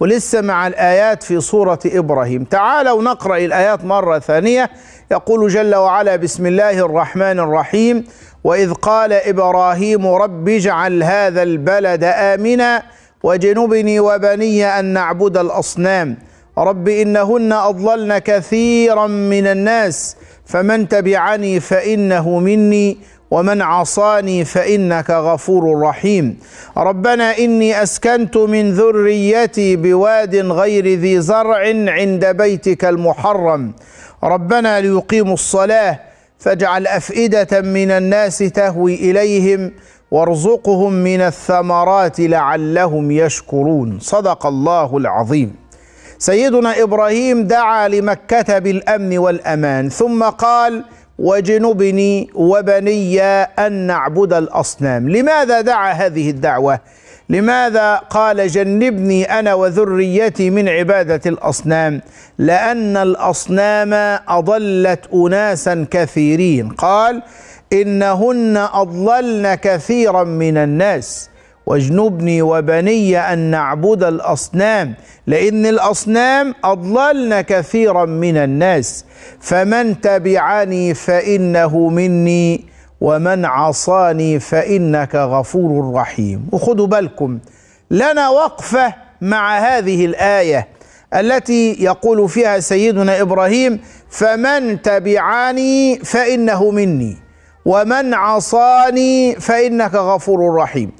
ولسه مع الآيات في سورة إبراهيم تعالوا نقرأ الآيات مرة ثانية يقول جل وعلا بسم الله الرحمن الرحيم وإذ قال إبراهيم رب اجعل هذا البلد آمنا وجنبني وبني أن نعبد الأصنام رب إنهن أضللن كثيرا من الناس فمن تبعني فإنه مني ومن عصاني فانك غفور رحيم ربنا اني اسكنت من ذريتي بواد غير ذي زرع عند بيتك المحرم ربنا ليقيموا الصلاه فاجعل افئده من الناس تهوي اليهم وارزقهم من الثمرات لعلهم يشكرون صدق الله العظيم سيدنا ابراهيم دعا لمكه بالامن والامان ثم قال وجنبني وبني أن نعبد الأصنام لماذا دعا هذه الدعوة؟ لماذا قال جنبني أنا وذريتي من عبادة الأصنام لأن الأصنام أضلت أناسا كثيرين قال إنهن أضللن كثيرا من الناس واجنبني وبني أن نعبد الأصنام لأن الأصنام أضللن كثيرا من الناس فمن تبعني فإنه مني ومن عصاني فإنك غفور رحيم وخذوا بالكم لنا وقفة مع هذه الآية التي يقول فيها سيدنا إبراهيم فمن تبعني فإنه مني ومن عصاني فإنك غفور رحيم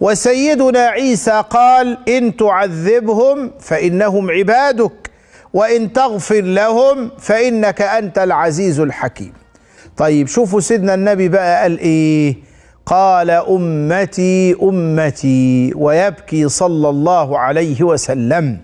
وسيدنا عيسى قال إن تعذبهم فإنهم عبادك وإن تغفر لهم فإنك أنت العزيز الحكيم طيب شوفوا سيدنا النبي بقى قال إيه قال أمتي أمتي ويبكي صلى الله عليه وسلم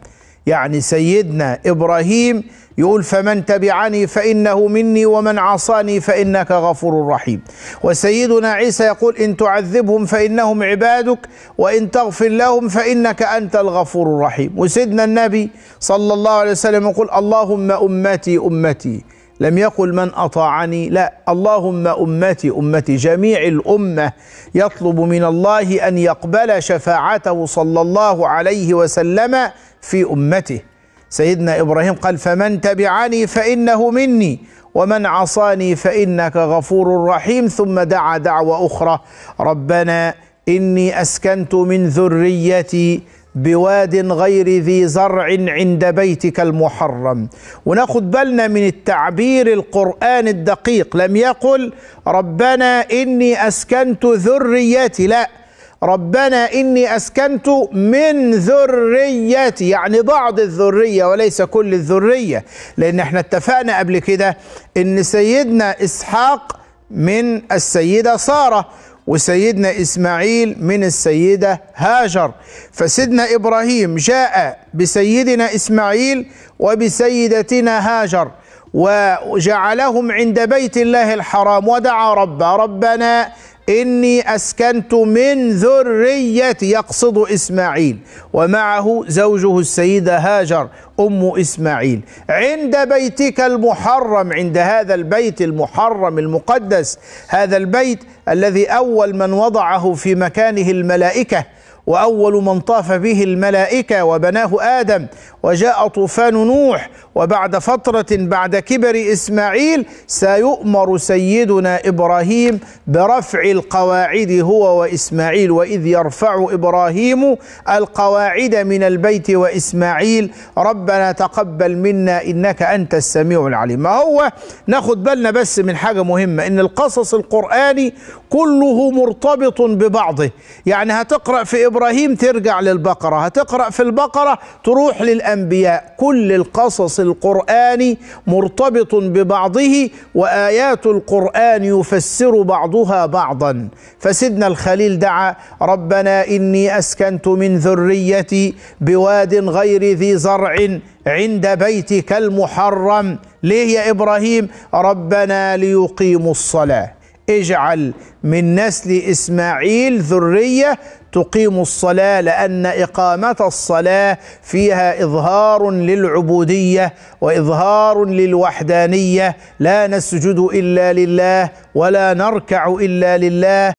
يعني سيدنا ابراهيم يقول فمن تبعني فانه مني ومن عصاني فانك غفور رحيم وسيدنا عيسى يقول ان تعذبهم فانهم عبادك وان تغفر لهم فانك انت الغفور الرحيم وسيدنا النبي صلى الله عليه وسلم يقول اللهم امتي امتي لم يقل من أطاعني لا اللهم أمتي أمتي جميع الأمة يطلب من الله أن يقبل شفاعته صلى الله عليه وسلم في أمته سيدنا إبراهيم قال فمن تبعني فإنه مني ومن عصاني فإنك غفور رحيم ثم دعا دعوة أخرى ربنا إني أسكنت من ذريتي بواد غير ذي زرع عند بيتك المحرم وناخد بالنا من التعبير القرآن الدقيق لم يقل ربنا إني أسكنت ذريتي لا ربنا إني أسكنت من ذريتي يعني بعض الذرية وليس كل الذرية لأن احنا اتفقنا قبل كده إن سيدنا إسحاق من السيدة سارة وسيدنا إسماعيل من السيدة هاجر فسيدنا إبراهيم جاء بسيدنا إسماعيل وبسيدتنا هاجر وجعلهم عند بيت الله الحرام ودعا ربه ربنا إني أسكنت من ذريتي يقصد إسماعيل ومعه زوجه السيدة هاجر أم إسماعيل عند بيتك المحرم عند هذا البيت المحرم المقدس هذا البيت الذي أول من وضعه في مكانه الملائكة واول من طاف به الملائكه وبناه ادم وجاء طوفان نوح وبعد فتره بعد كبر اسماعيل سيؤمر سيدنا ابراهيم برفع القواعد هو واسماعيل واذ يرفع ابراهيم القواعد من البيت واسماعيل ربنا تقبل منا انك انت السميع العليم ما هو ناخد بالنا بس من حاجه مهمه ان القصص القراني كله مرتبط ببعضه يعني هتقرا في إبراهيم ترجع للبقرة هتقرأ في البقرة تروح للأنبياء كل القصص القرآني مرتبط ببعضه وآيات القرآن يفسر بعضها بعضا فسيدنا الخليل دعا ربنا إني أسكنت من ذريتي بواد غير ذي زرع عند بيتك المحرم ليه يا إبراهيم ربنا ليقيموا الصلاة اجعل من نسل اسماعيل ذريه تقيم الصلاه لان اقامه الصلاه فيها اظهار للعبوديه واظهار للوحدانيه لا نسجد الا لله ولا نركع الا لله